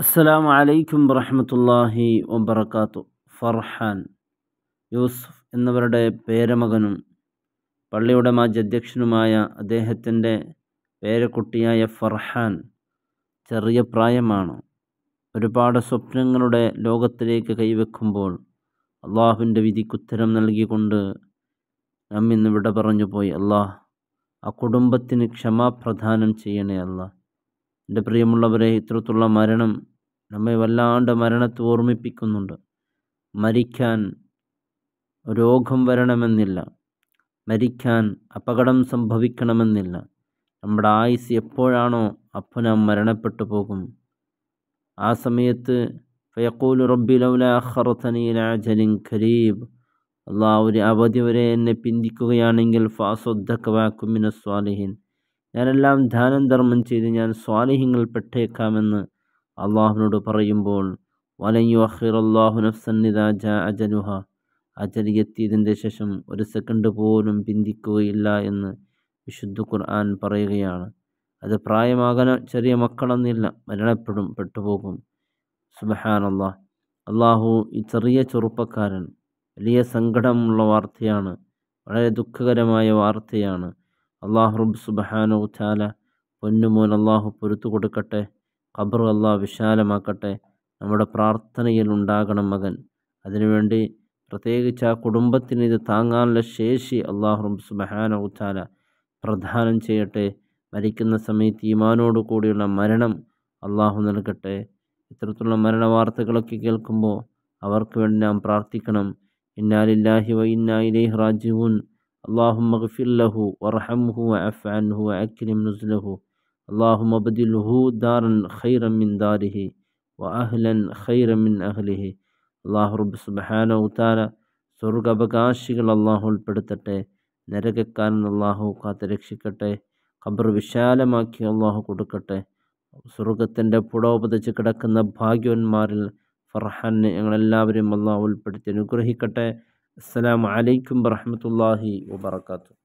അസ്സാം അലൈക്കും വറഹമത്തല്ലാഹി വബർക്കാത്തു ഫർഹാൻ യൂസുഫ് എന്നവരുടെ പേരമകനും പള്ളിയുടെ അധ്യക്ഷനുമായ അദ്ദേഹത്തിൻ്റെ പേരക്കുട്ടിയായ ഫർഹാൻ ചെറിയ പ്രായമാണ് ഒരുപാട് സ്വപ്നങ്ങളുടെ ലോകത്തിലേക്ക് കൈവെക്കുമ്പോൾ അള്ളാഹുവിൻ്റെ വിധിക്കുത്തരം നൽകിക്കൊണ്ട് നാം ഇന്ന് ഇവിടെ പറഞ്ഞു പോയി അള്ളാഹ് ആ കുടുംബത്തിന് ക്ഷമാപ്രധാനം ചെയ്യണേ അല്ല എൻ്റെ പ്രിയമുള്ളവരെ ഇത്തരത്തിലുള്ള മരണം നമ്മെ വല്ലാണ്ട് മരണത്തെ ഓർമ്മിപ്പിക്കുന്നുണ്ട് മരിക്കാൻ രോഗം വരണമെന്നില്ല മരിക്കാൻ അപകടം സംഭവിക്കണമെന്നില്ല നമ്മുടെ ആയുസ് എപ്പോഴാണോ അപ്പോൾ നാം മരണപ്പെട്ടു പോകും ആ സമയത്ത് ഫയക്കൂൽ റബ്ബി ലൗലാഹറത്തനീലാജലിൻ ഖരീബ് അള്ളാഹ് ഒരു അവധി വരെ എന്നെ പിന്തിക്കുകയാണെങ്കിൽ ഫാസൊദ്ദക്കവാക്കുമിന സ്വാലിഹിൻ ഞാനെല്ലാം ധാനം ധർമ്മം ചെയ്ത് ഞാൻ സ്വാലിഹിങ്ങൾ പെട്ടേക്കാമെന്ന് അള്ളാഹുവിനോട് പറയുമ്പോൾ വലയ്യു അഹിർ അള്ളാഹു നഫ്സന്നിത ശേഷം ഒരു സെക്കൻഡ് പോലും പിന്തിക്കുകയില്ല എന്ന് വിശുദ്ധ ഖുർആൻ പറയുകയാണ് അത് പ്രായമാകാൻ ചെറിയ മക്കളെന്നില്ല മരണപ്പെടും പെട്ടുപോകും സുബഹാൻ അള്ളാഹ് അള്ളാഹു ഈ ചെറിയ ചെറുപ്പക്കാരൻ വലിയ സങ്കടമുള്ള വാർത്തയാണ് വളരെ ദുഃഖകരമായ വാർത്തയാണ് അള്ളാഹു റബ്ബ് സുബഹാനു ചാല പൊന്നുമോൻ അള്ളാഹു പൊരുത്തു കൊടുക്കട്ടെ ഖബറു അള്ളാഹ് വിശാലമാക്കട്ടെ നമ്മുടെ പ്രാർത്ഥനയിൽ ഉണ്ടാകണം മകൻ അതിനുവേണ്ടി പ്രത്യേകിച്ച് ആ കുടുംബത്തിന് ഇത് താങ്ങാനുള്ള ശേഷി അള്ളാഹുറും സുബഹാന ഉച്ചാല പ്രദാനം ചെയ്യട്ടെ മരിക്കുന്ന സമയത്ത് ഈമാനോട് കൂടിയുള്ള മരണം അള്ളാഹു നൽകട്ടെ ഇത്തരത്തിലുള്ള മരണ വാർത്തകളൊക്കെ കേൾക്കുമ്പോൾ അവർക്ക് വേണ്ടി നാം പ്രാർത്ഥിക്കണം ഇന്നാലില്ലാഹി വൈന്നാ ഇലൈഹി റാജിഊൻ അള്ളാഹു മഗ്ഫിർ ലഹു വർഹംഹു വഅഫ് അക്രിം നുസ്ലഹു اللهم ابدله دارا خيرا من داره واهلا خيرا من اهله الله رب سبحانه وتعالى ഉത്താര സ്വർഗാവകാശികൾ അള്ളാഹു ഉൾപ്പെടുത്തട്ടെ നരകക്കാരൻ അള്ളാഹു കാത്ത് രക്ഷിക്കട്ടെ ഖബർ വിശാലമാക്കി അള്ളാഹു കൊടുക്കട്ടെ സ്വർഗത്തിൻ്റെ പുടോപതച്ച് കിടക്കുന്ന ഭാഗ്യവന്മാരിൽ ഫർഹാനെ ഞങ്ങളെല്ലാവരും അള്ളാഹു ഉൾപ്പെടുത്തി അനുഗ്രഹിക്കട്ടെ അസ്സലാമു അലൈക്കും വറഹമത്തല്ലാഹി വബർക്കാത്തു